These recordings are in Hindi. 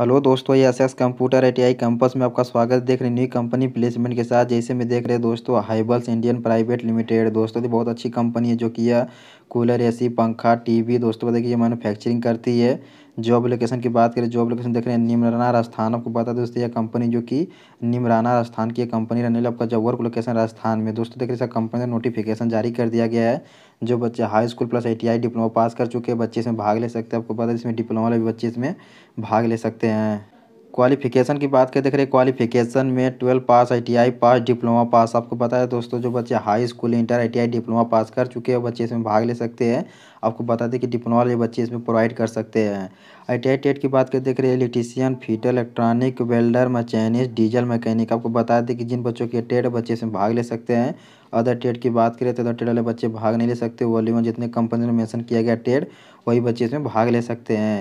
हेलो दोस्तों ये S S computer I campus में आपका स्वागत देख रहे हैं न्यू कंपनी प्लेसमेंट के साथ जैसे में देख रहे दोस्तों हाइबल्स इंडियन प्राइवेट लिमिटेड दोस्तों ये बहुत अच्छी कंपनी है जो कि यह कूलर एसी पंखा टीवी दोस्तों देखिए मैनुफैक्चरिंग करती है जॉब लोकेशन की बात करें जॉब लोकेशन देख रहे हैं निमराना राजस्थान आपको बता दोस्तों यह कंपनी जो कि निमराना राजस्थान की कंपनी रहने लगा आपका वर्क लोकेशन राजस्थान में दोस्तों देख रहे हैं कंपनी ने नोटिफिकेशन जारी कर दिया गया है जो बच्चे high school plus I diploma pass कर चुके हैं बच्चे इसमें भाग ले सकते हैं आपको पता है इसमें डिप्लोमा वाले बच्चे इसमें भाग ले सकते हैं क्वालिफिकेशन की बात करें देख रहे क्वालिफिकेशन में twelve pass ITI pass diploma pass आपको पता है दोस्तों जो बच्चे high school inter ITI diploma pass कर चुके हैं बच्चे इसमें भाग ले सकते हैं आपको बता दें कि डिप्लोमा वाले बच्चे इसमें प्रोवाइड कर सकते हैं आई टी आई टेट की बात करें देख रहे electrician fitter electronic welder machinist diesel mechanic आपको बता दें कि जिन बच्चों के टेट बच्चे इसमें भाग ले सकते हैं अदर ट्रेड की बात करें तो अदर ट्रेड वाले बच्चे भाग नहीं ले सकते वॉल्यूम जितने कंपनी में मेंशन किया गया ट्रेड वही बच्चे इसमें भाग ले सकते हैं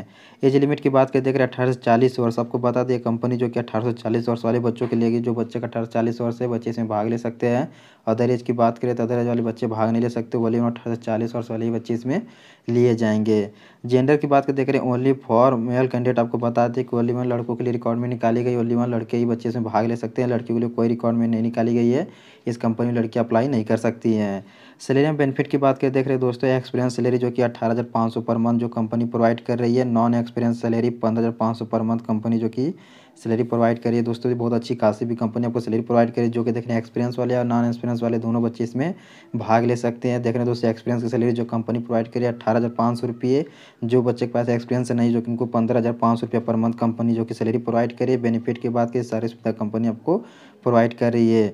एज लिमिट की बात करें देख रहे अठारह से चालीस वर्ष आपको बता दें कंपनी जो कि अठारह से चालीस वर्ष वाले बच्चों के लिए जो बच्चे का अठारह से चालीस वर्ष है बच्चे इसमें भाग ले सकते हैं अदर एज की बात करें तो अदर एज वाले बच्चे भाग नहीं ले सकते वॉल्यूम अठारह से चालीस वर्ष वाले ही बच्चे इसमें लिए जाएंगे जेंडर की बात करें देख रहे हैं ओनली फॉर मेल कैंडिडेट आपको बता दें कि वन लड़कों के लिए रिकॉर्ड में निकाली गई वन लड़के ही बच्चे इसमें भाग ले सकते हैं लड़कियों के लिए कोई रिकॉर्ड में नहीं निकाली गई है इस कंपनी में लड़की अप्लाई अप्लाई नहीं कर सकती हैं सैलरी में बेनिफिट की बात करें देख रहे दोस्तों एक्सपीरियंस सैलरी जो कि अठारह हज़ार पाँच सौ पर मंथ जो कंपनी प्रोवाइड कर रही है नॉन एक्सपीरियंस सैलरी पंद्रह हज़ार पाँच सौ पर मंथ कंपनी जो कि सैलरी प्रोवाइड कर रही है दोस्तों बहुत अच्छी खासी भी कंपनी आपको सैलरी प्रोवाइड करी जो कि देख रहे हैं एक्सपीरियंस वाले और नॉन एक्सपीरियंस वाले दोनों बच्चे इसमें भाग ले सकते हैं देख रहे हैं दोस्तों एक्सपीरियंस की सैलरी जो कंपनी प्रोवाइड करी है अठारह हज़ार पाँच सौ रुपये जो बच्चे के पास एक्सपीरियंस नहीं जो कि उनको पंद्रह हज़ार पाँच सौ रुपये पर मंथ कंपनी जो कि सैलरी प्रोवाइड करी बेनिफिट की बात करिए सारी सुविधा कंपनी आपको प्रोवाइड कर रही है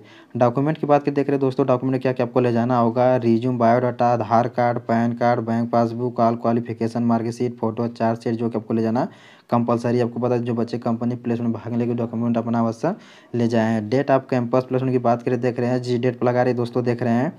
डॉक्यूमेंट की बात करें देख रहे दोस्तों डॉक्यूमेंट क्या क्या आपको ले जाना होगा resume biodata Aadhaar card PAN card bank passbook call qualification marksheet photo chargesheet जो कि आपको ले जाना कंपलसरी आपको पता है जो बच्चे कंपनी प्लेसमेंट भाग लेके डॉक्यूमेंट अपना अवश्य ले जाए हैं डेट आप कैंपस प्लेसमेंट की बात करें देख रहे हैं जी डेट पर लगा रहे दोस्तों देख रहे हैं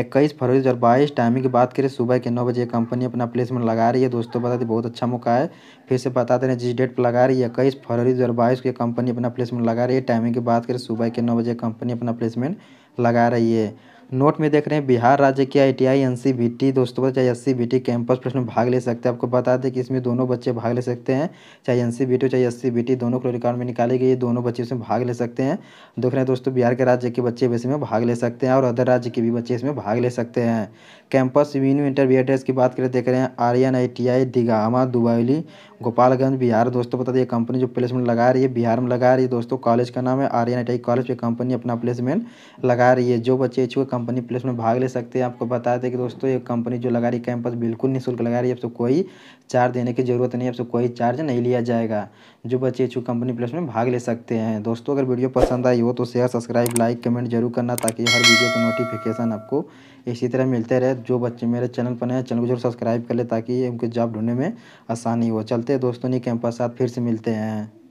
इक्कीस फरवरी दो हज़ार बाईस टाइमिंग की बात करें सुबह के नौ बजे कंपनी अपना प्लेसमेंट लगा रही है दोस्तों बता दें बहुत अच्छा मौका है फिर से बता दे रहे हैं जिस डेट पर लगा रही है इक्कीस फरवरी दो हज़ार बाईस कंपनी अपना प्लेसमेंट लगा रही है टाइमिंग की बात करें सुबह के नौ बजे कंपनी अपना प्लेसमेंट लगा रही है नोट में देख रहे हैं बिहार राज्य के I T I N C B T दोस्तों का चाहे S C B T campus प्रश्न भाग ले सकते हैं आपको बता दें कि इसमें दोनों बच्चे भाग ले सकते हैं चाहे एन सी बी टी चाहे एस सी बी टी दोनों क्लोरी कार्ड में निकाली गई दोनों बच्चे इसमें भाग ले सकते हैं देख रहे हैं दोस्तों बिहार के राज्य के बच्चे भी इसमें भाग ले सकते हैं और अदर राज्य के भी बच्चे इसमें भाग ले सकते हैं कैंपस वीन्यू इंटरव्यू एड्रेस की बात करें देख रहे हैं Aryan I T I Digama Dubaili Gopalganj Bihar दोस्तों बता दें कंपनी जो प्लेसमेंट लगा रही है बिहार में लगा रही है दोस्तों कॉलेज का नाम है Aryan I T I college पर कंपनी अपना प्लेसमेंट लगा रही है जो बच्चे इच्छुक कंपनी प्लस में भाग ले सकते हैं आपको बता दें कि दोस्तों ये कंपनी जो लगा रही कैंपस बिल्कुल निःशुल्क लगा रही है आपसे तो कोई चार्ज देने की ज़रूरत नहीं है आपसे तो कोई चार्ज नहीं लिया जाएगा जो बच्चे इच्छुक कंपनी प्लेस में भाग ले सकते हैं दोस्तों अगर वीडियो पसंद आई हो तो शेयर सब्सक्राइब लाइक कमेंट जरूर करना ताकि हर वीडियो का नोटिफिकेशन आपको इसी तरह मिलते रहे जो बच्चे मेरे चैनल पर नए चैनल को जरूर सब्सक्राइब कर ले ताकि उनके जॉब ढूंढने में आसानी हो चलते दोस्तों नहीं कैंपस साथ फिर से मिलते हैं